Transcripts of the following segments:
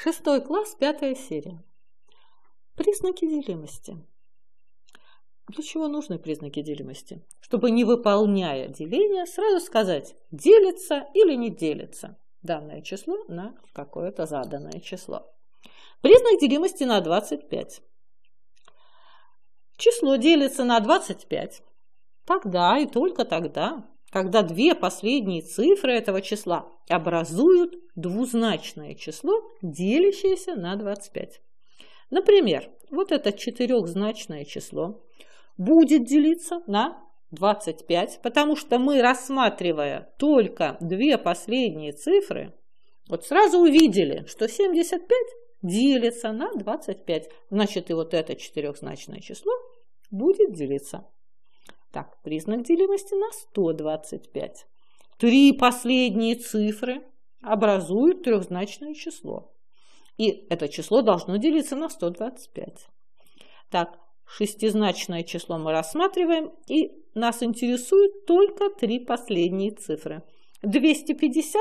Шестой класс, пятая серия. Признаки делимости. Для чего нужны признаки делимости? Чтобы, не выполняя деление, сразу сказать, делится или не делится данное число на какое-то заданное число. Признак делимости на 25. Число делится на 25 тогда и только тогда, когда две последние цифры этого числа образуют двузначное число, делящееся на 25. Например, вот это четырехзначное число будет делиться на 25, потому что мы, рассматривая только две последние цифры, вот сразу увидели, что 75 делится на 25. Значит, и вот это четырехзначное число будет делиться. Так, признак делимости на 125. Три последние цифры образуют трехзначное число. И это число должно делиться на 125. Так, шестизначное число мы рассматриваем, и нас интересуют только три последние цифры. 250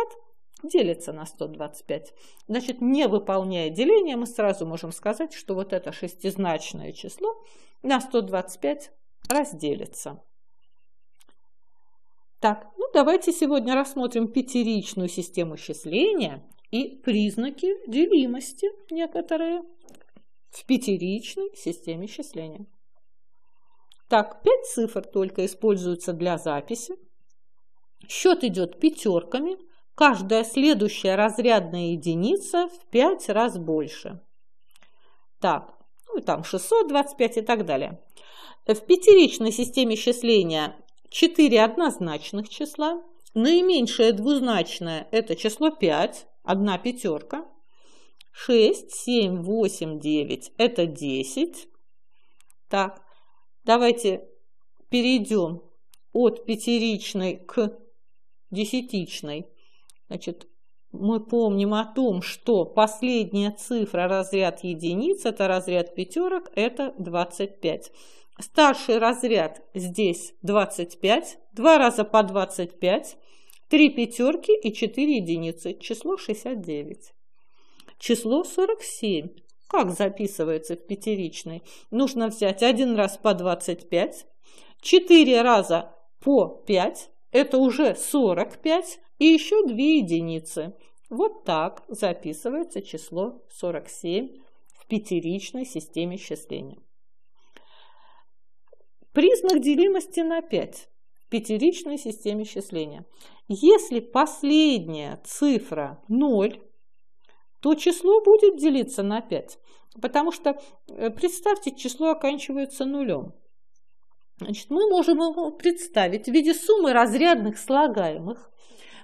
делится на 125. Значит, не выполняя деление, мы сразу можем сказать, что вот это шестизначное число на 125 разделится. Так, давайте сегодня рассмотрим пятеричную систему счисления и признаки делимости некоторые в пятеричной системе счисления. Так, пять цифр только используются для записи. Счет идет пятерками. Каждая следующая разрядная единица в пять раз больше. Так, ну и там 625 и так далее. В пятеричной системе счисления четыре однозначных числа, наименьшее двузначное – это число 5, одна пятерка, 6, 7, 8, 9 – это 10. Так, давайте перейдем от пятеричной к десятичной. Значит, мы помним о том, что последняя цифра разряд единиц, это разряд пятерок, это 25. Старший разряд здесь 25, два раза по 25, три пятерки и 4 единицы, число 69. Число 47. Как записывается в пятеричной? Нужно взять один раз по 25, четыре раза по 5, это уже 45, и еще 2 единицы. Вот так записывается число 47 в пятеричной системе счисления. Признак делимости на 5 в пятеричной системе счисления. Если последняя цифра 0, то число будет делиться на 5. Потому что, э, представьте, число оканчивается нулем. Значит, мы можем его представить в виде суммы разрядных слагаемых,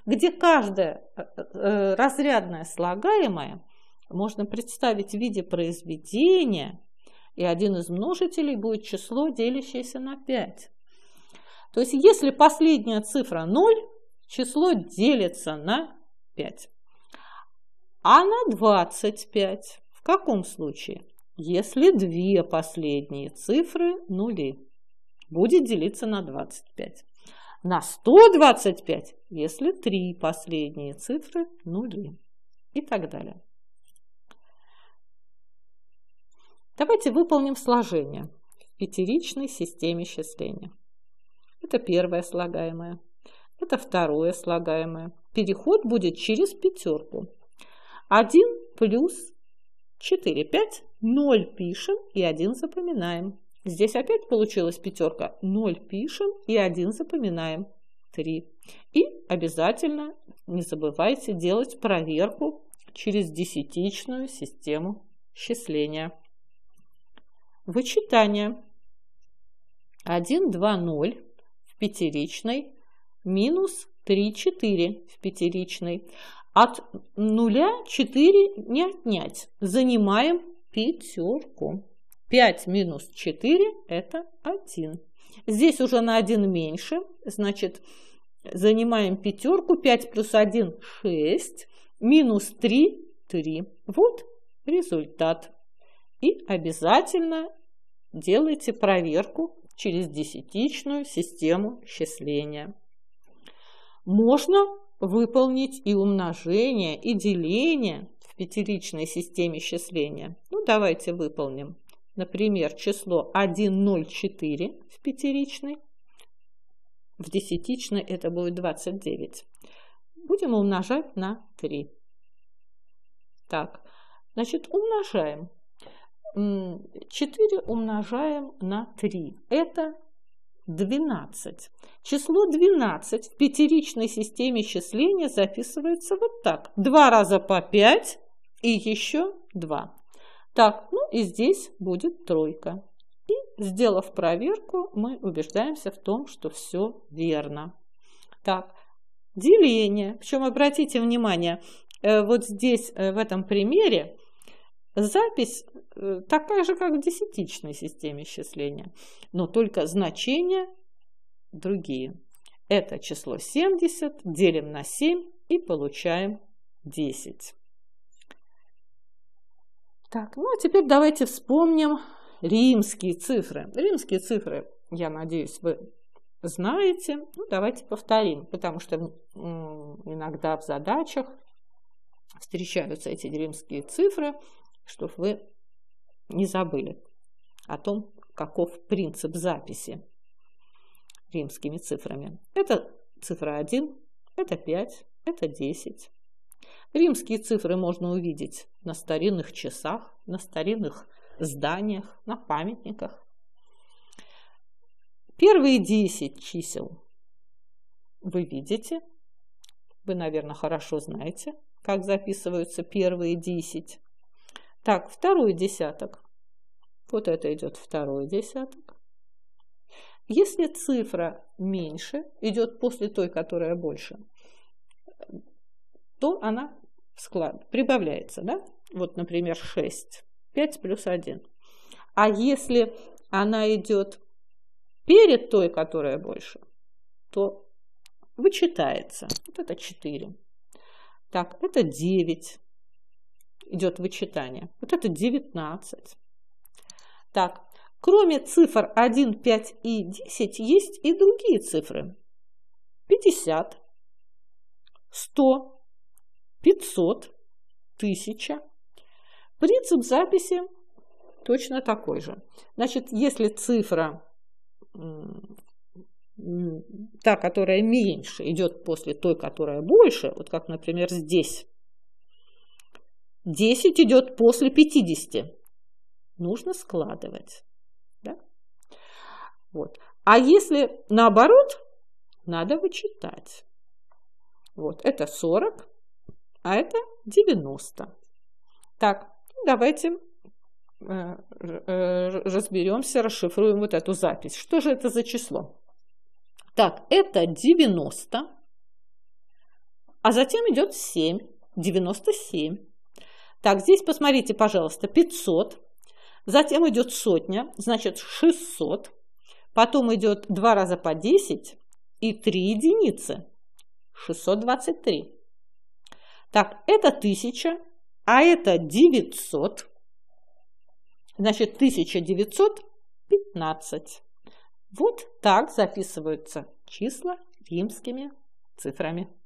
где каждая э, э, разрядная слагаемая можно представить в виде произведения и один из множителей будет число, делящееся на 5. То есть если последняя цифра 0, число делится на 5. А на 25 в каком случае? Если две последние цифры нули, будет делиться на 25. На 125, если три последние цифры нули и так далее. Давайте выполним сложение в пятеричной системе счисления. Это первое слагаемое. Это второе слагаемое. Переход будет через пятерку. 1 плюс 4, 5, 0 пишем и 1 запоминаем. Здесь опять получилась пятерка. 0 пишем и 1 запоминаем. 3. И обязательно не забывайте делать проверку через десятичную систему счисления. Вычитание. 1,2,0 в пятеричной минус 3,4 в пятеричной. От нуля 4 не отнять. Занимаем пятерку. 5 минус 4 – это 1. Здесь уже на 1 меньше, значит, занимаем пятерку. 5 плюс 1 – 6. Минус 3 – 3. Вот результат. И обязательно делайте проверку через десятичную систему счисления. Можно выполнить и умножение, и деление в пятеричной системе счисления. Ну, давайте выполним. Например, число 104 в пятеричной. В десятичной это будет 29. Будем умножать на 3. Так, значит, умножаем 4 умножаем на 3. Это 12. Число 12 в пятеричной системе числения записывается вот так. Два раза по 5 и еще 2. Так, ну и здесь будет тройка. И, сделав проверку, мы убеждаемся в том, что все верно. Так, деление. Причем обратите внимание, э, вот здесь, э, в этом примере, Запись э, такая же, как в десятичной системе счисления, но только значения другие. Это число 70 делим на 7 и получаем 10. Так, ну а теперь давайте вспомним римские цифры. Римские цифры, я надеюсь, вы знаете. Ну, давайте повторим, потому что иногда в задачах встречаются эти римские цифры – чтобы вы не забыли о том, каков принцип записи римскими цифрами. Это цифра 1, это 5, это 10. Римские цифры можно увидеть на старинных часах, на старинных зданиях, на памятниках. Первые 10 чисел вы видите. Вы, наверное, хорошо знаете, как записываются первые 10 так, второй десяток. Вот это идет второй десяток. Если цифра меньше, идет после той, которая больше, то она склад, прибавляется. Да? Вот, например, 6. 5 плюс 1. А если она идет перед той, которая больше, то вычитается. Вот это 4. Так, это 9 идет вычитание. Вот это 19. Так, кроме цифр 1, 5 и 10 есть и другие цифры. 50, 100, 500, 1000. Принцип записи точно такой же. Значит, если цифра, та, которая меньше, идет после той, которая больше, вот как, например, здесь 10 идет после 50. Нужно складывать. Да? Вот. А если наоборот, надо вычитать. Вот, это 40, а это 90. Так, ну, давайте э, э, разберемся, расшифруем вот эту запись. Что же это за число? Так, это 90, а затем идет 7, 97. Так, здесь посмотрите, пожалуйста, 500. Затем идет сотня, значит 600. Потом идет 2 раза по 10 и 3 единицы. 623. Так, это 1000, а это 900. Значит, 1915. Вот так записываются числа римскими цифрами.